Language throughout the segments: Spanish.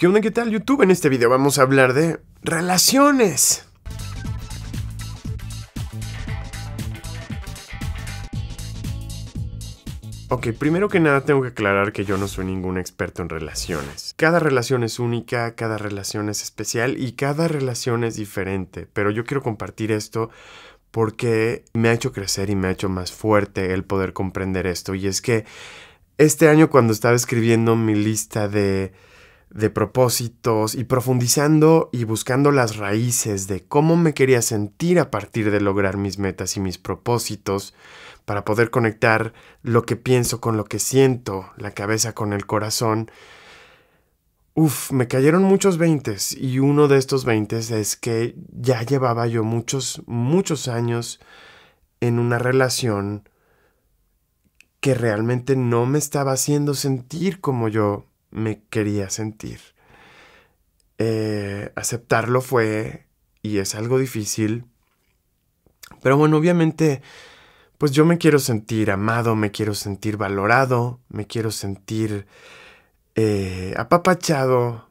¿Qué onda? ¿Qué tal YouTube? En este video vamos a hablar de relaciones. Ok, primero que nada tengo que aclarar que yo no soy ningún experto en relaciones. Cada relación es única, cada relación es especial y cada relación es diferente, pero yo quiero compartir esto porque me ha hecho crecer y me ha hecho más fuerte el poder comprender esto. Y es que este año cuando estaba escribiendo mi lista de de propósitos y profundizando y buscando las raíces de cómo me quería sentir a partir de lograr mis metas y mis propósitos para poder conectar lo que pienso con lo que siento, la cabeza con el corazón. Uf, me cayeron muchos veintes y uno de estos veintes es que ya llevaba yo muchos, muchos años en una relación que realmente no me estaba haciendo sentir como yo me quería sentir. Eh, aceptarlo fue y es algo difícil. Pero bueno, obviamente, pues yo me quiero sentir amado, me quiero sentir valorado, me quiero sentir eh, apapachado,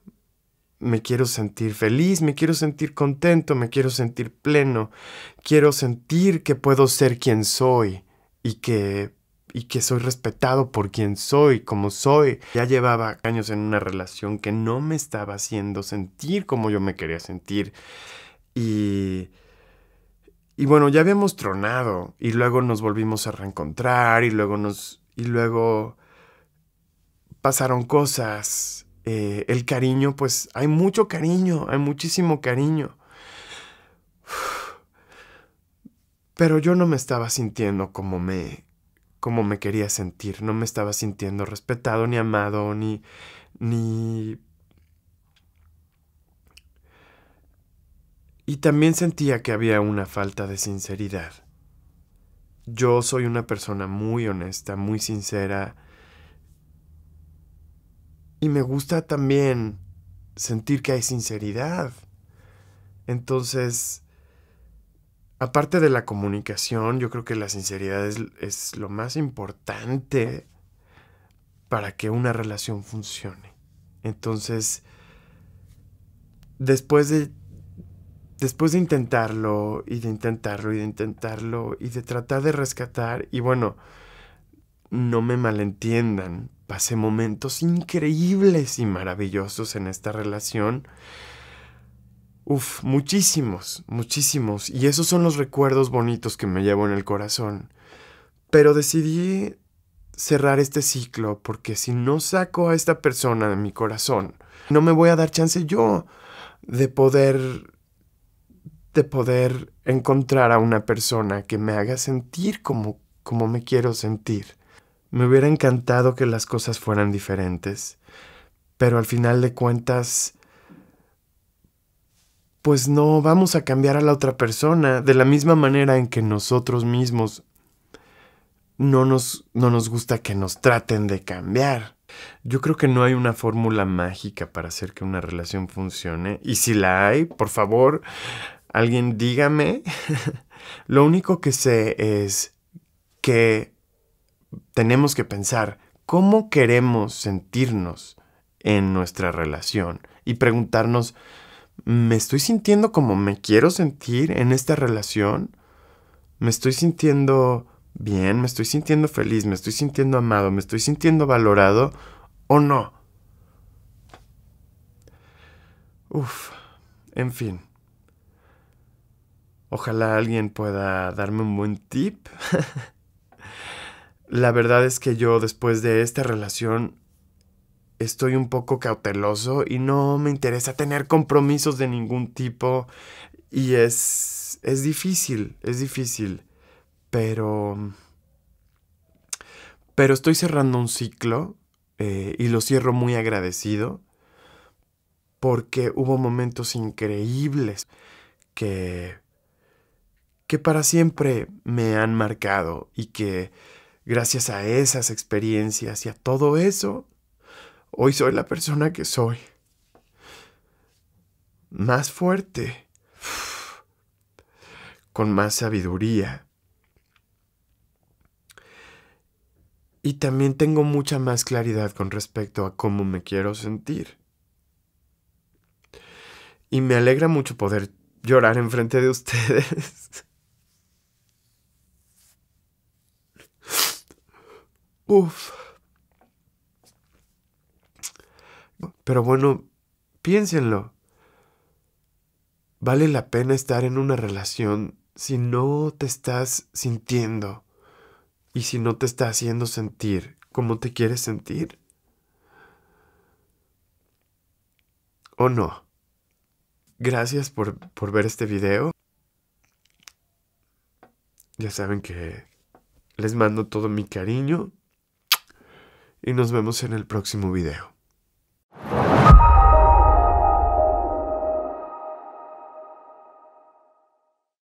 me quiero sentir feliz, me quiero sentir contento, me quiero sentir pleno, quiero sentir que puedo ser quien soy y que y que soy respetado por quien soy, como soy. Ya llevaba años en una relación que no me estaba haciendo sentir como yo me quería sentir. Y... Y bueno, ya habíamos tronado y luego nos volvimos a reencontrar y luego nos... Y luego pasaron cosas. Eh, el cariño, pues hay mucho cariño, hay muchísimo cariño. Pero yo no me estaba sintiendo como me como me quería sentir. No me estaba sintiendo respetado, ni amado, ni. ni. Y también sentía que había una falta de sinceridad. Yo soy una persona muy honesta, muy sincera. Y me gusta también sentir que hay sinceridad. Entonces, aparte de la comunicación, yo creo que la sinceridad es, lo más importante para que una relación funcione. Entonces, después de, después de intentarlo y de intentarlo y de intentarlo y de tratar de rescatar, y bueno, no me malentiendan, pasé momentos increíbles y maravillosos en esta relación Uf, muchísimos, muchísimos. Y esos son los recuerdos bonitos que me llevo en el corazón. Pero decidí cerrar este ciclo porque si no saco a esta persona de mi corazón, no me voy a dar chance yo de poder de poder encontrar a una persona que me haga sentir como como me quiero sentir. Me hubiera encantado que las cosas fueran diferentes, pero al final de cuentas pues no vamos a cambiar a la otra persona de la misma manera en que nosotros mismos no nos, no nos gusta que nos traten de cambiar. Yo creo que no hay una fórmula mágica para hacer que una relación funcione. Y si la hay, por favor, alguien dígame. Lo único que sé es que tenemos que pensar cómo queremos sentirnos en nuestra relación y preguntarnos ¿Me estoy sintiendo como me quiero sentir en esta relación? ¿Me estoy sintiendo bien? ¿Me estoy sintiendo feliz? ¿Me estoy sintiendo amado? ¿Me estoy sintiendo valorado o no? Uf, en fin. Ojalá alguien pueda darme un buen tip. La verdad es que yo después de esta relación estoy un poco cauteloso y no me interesa tener compromisos de ningún tipo y es, es difícil, es difícil, pero... Pero estoy cerrando un ciclo eh, y lo cierro muy agradecido porque hubo momentos increíbles que, que para siempre me han marcado y que gracias a esas experiencias y a todo eso Hoy soy la persona que soy. Más fuerte. Con más sabiduría. Y también tengo mucha más claridad con respecto a cómo me quiero sentir. Y me alegra mucho poder llorar enfrente de ustedes. Uf. Pero bueno, piénsenlo. ¿Vale la pena estar en una relación si no te estás sintiendo y si no te está haciendo sentir como te quieres sentir? ¿O no? Gracias por, por ver este video. Ya saben que les mando todo mi cariño y nos vemos en el próximo video.